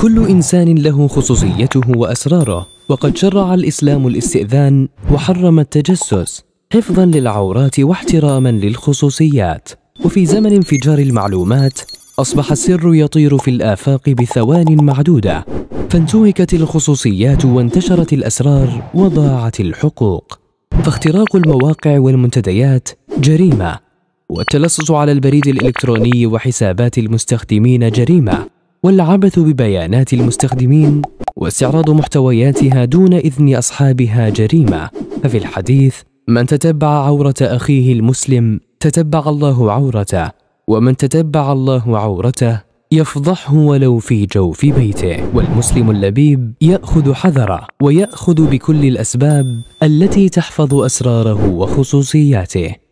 كل إنسان له خصوصيته وأسراره وقد شرع الإسلام الاستئذان وحرم التجسس حفظا للعورات واحتراما للخصوصيات وفي زمن انفجار المعلومات أصبح السر يطير في الآفاق بثوان معدودة فانتهكت الخصوصيات وانتشرت الأسرار وضاعت الحقوق فاختراق المواقع والمنتديات جريمة والتلصص على البريد الإلكتروني وحسابات المستخدمين جريمة والعبث ببيانات المستخدمين واستعراض محتوياتها دون إذن أصحابها جريمة ففي الحديث من تتبع عورة أخيه المسلم تتبع الله عورته ومن تتبع الله عورته يفضحه ولو في جوف بيته والمسلم اللبيب ياخذ حذره وياخذ بكل الاسباب التي تحفظ اسراره وخصوصياته